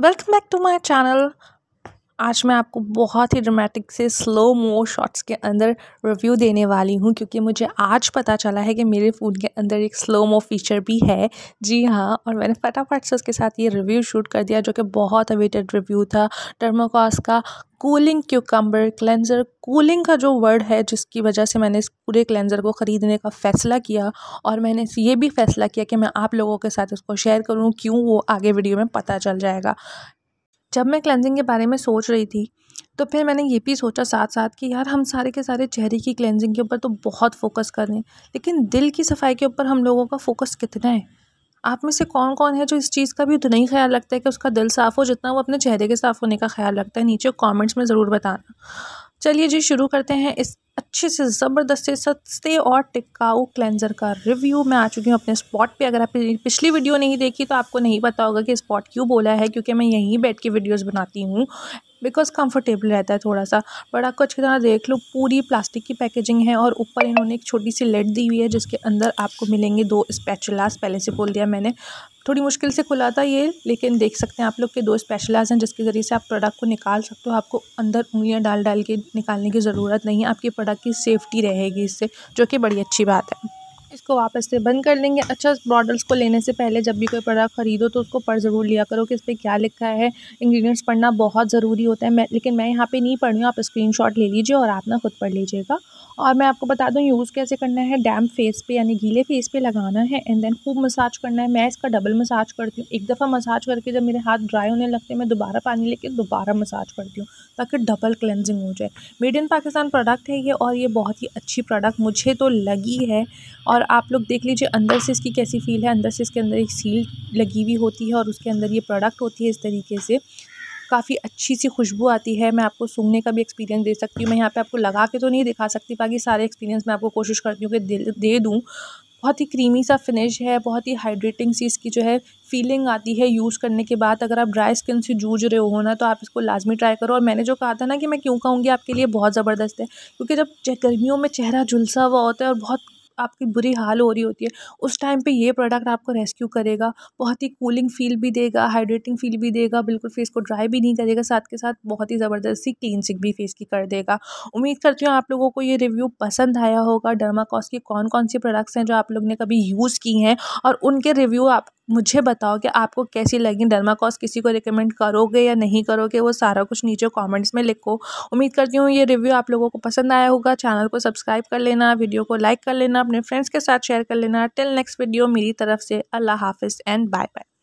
Welcome back to my channel. आज मैं आपको बहुत ही ड्रामेटिक से स्लो मो शॉट्स के अंदर रिव्यू देने वाली हूँ क्योंकि मुझे आज पता चला है कि मेरे फ़ोन के अंदर एक स्लो मो फीचर भी है जी हाँ और मैंने फटाफट से उसके साथ ये रिव्यू शूट कर दिया जो कि बहुत अवेटेड रिव्यू था टर्मोकॉस का कूलिंग क्यूकम्बर क्लेंज़र कूलिंग का जो वर्ड है जिसकी वजह से मैंने इस पूरे क्लेंज़र को ख़रीदने का फ़ैसला किया और मैंने ये भी फ़ैसला किया कि मैं आप लोगों के साथ इसको शेयर करूँ क्यों वो आगे वीडियो में पता चल जाएगा जब मैं क्लेंजिंग के बारे में सोच रही थी तो फिर मैंने ये भी सोचा साथ साथ कि यार हम सारे के सारे चेहरे की क्लेंजिंग के ऊपर तो बहुत फोकस कर रहे हैं लेकिन दिल की सफाई के ऊपर हम लोगों का फोकस कितना है आप में से कौन कौन है जो इस चीज़ का भी उतना ही ख्याल रखता है कि उसका दिल साफ़ हो जितना वो अपने चेहरे के साफ़ होने का ख्याल रखता है नीचे कॉमेंट्स में ज़रूर बताना चलिए जी शुरू करते हैं इस अच्छे से ज़बरदस्त से सस्ते और टिकाऊ क्लेंजर का रिव्यू मैं आ चुकी हूँ अपने स्पॉट पे अगर आप पिछली वीडियो नहीं देखी तो आपको नहीं पता होगा कि स्पॉट क्यों बोला है क्योंकि मैं यहीं बैठ के वीडियोज़ बनाती हूँ बिकॉज कंफर्टेबल रहता है थोड़ा सा बट आपको अच्छी तरह देख लो पूरी प्लास्टिक की पैकेजिंग है और ऊपर इन्होंने एक छोटी सी लेट दी हुई है जिसके अंदर आपको मिलेंगे दो स्पैचुलास पहले से बोल दिया मैंने थोड़ी मुश्किल से खुला था ये लेकिन देख सकते हैं आप लोग के दो स्पेशलाइज हैं जिसके ज़रिए से आप प्रोडक्ट को निकाल सकते हो आपको अंदर उंगलियाँ डाल डाल के निकालने की ज़रूरत नहीं है आपकी प्रोडक्ट ज़्यादा की सेफ्टी रहेगी इससे जो कि बड़ी अच्छी बात है इसको वापस से बंद कर लेंगे अच्छा प्रोडक्ट्स को लेने से पहले जब भी कोई प्रोडक्ट ख़रीदो तो उसको पढ़ ज़रूर लिया करो कि इस पर क्या लिखा है इंग्रीडियंट्स पढ़ना बहुत ज़रूरी होता है मैं लेकिन मैं यहाँ पे नहीं पढ़ रही हूँ आप स्क्रीन ले लीजिए और आप ना ख़ुद पढ़ लीजिएगा और मैं आपको बता दूँ यूज़ कैसे करना है डैम फेस पर यानी गीले फेस पर लगाना है एंड देन खूब मसाज करना है मैं इसका डबल मसाज करती हूँ एक दफ़ा मसाज करके जब मेरे हाथ ड्राई होने लगते हैं मैं दोबारा पानी लेकर दोबारा मसाज करती हूँ ताकि डबल क्लेंजिंग हो जाए मेड इन पाकिस्तान प्रोडक्ट है ये और ये बहुत ही अच्छी प्रोडक्ट मुझे तो लगी है और आप आप लोग देख लीजिए अंदर से इसकी कैसी फील है अंदर से इसके अंदर एक सील लगी हुई होती है और उसके अंदर ये प्रोडक्ट होती है इस तरीके से काफ़ी अच्छी सी खुशबू आती है मैं आपको सूंघने का भी एक्सपीरियंस दे सकती हूँ मैं यहाँ पे आपको लगा के तो नहीं दिखा सकती बाकी सारे एक्सपीरियंस मैं आपको कोशिश करती हूँ कि दे, दूँ बहुत ही क्रीमी सा फिनिश है बहुत ही हाइड्रेटिंग सी इसकी जो है फीलिंग आती है यूज़ करने के बाद अगर आप ड्राई स्किन से जूझ रहे हो ना तो आप इसको लाजमी ट्राई करो और मैंने जो कहा था ना कि मैं क्यों कहूँगी आपके लिए बहुत ज़बरदस्त है क्योंकि जब गर्मियों में चेहरा झुलसा हुआ होता है और बहुत आपकी बुरी हाल हो रही होती है उस टाइम पे ये प्रोडक्ट आपको रेस्क्यू करेगा बहुत ही कूलिंग फील भी देगा हाइड्रेटिंग फील भी देगा बिल्कुल फेस को ड्राई भी नहीं करेगा साथ के साथ बहुत ही ज़बरदस्ती क्लीनसिंग भी फेस की कर देगा उम्मीद करती हूँ आप लोगों को ये रिव्यू पसंद आया होगा डर्माकॉस के कौन कौन से प्रोडक्ट्स हैं जो आप लोग ने कभी यूज़ की हैं और उनके रिव्यू आप मुझे बताओ कि आपको कैसी लगी डर्माकॉस किसी को रिकमेंड करोगे या नहीं करोगे वो सारा कुछ नीचे कमेंट्स में लिखो उम्मीद करती हूँ ये रिव्यू आप लोगों को पसंद आया होगा चैनल को सब्सक्राइब कर लेना वीडियो को लाइक कर लेना अपने फ्रेंड्स के साथ शेयर कर लेना टिल नेक्स्ट वीडियो मेरी तरफ से अल्लाह हाफिज़ एंड बाय बाय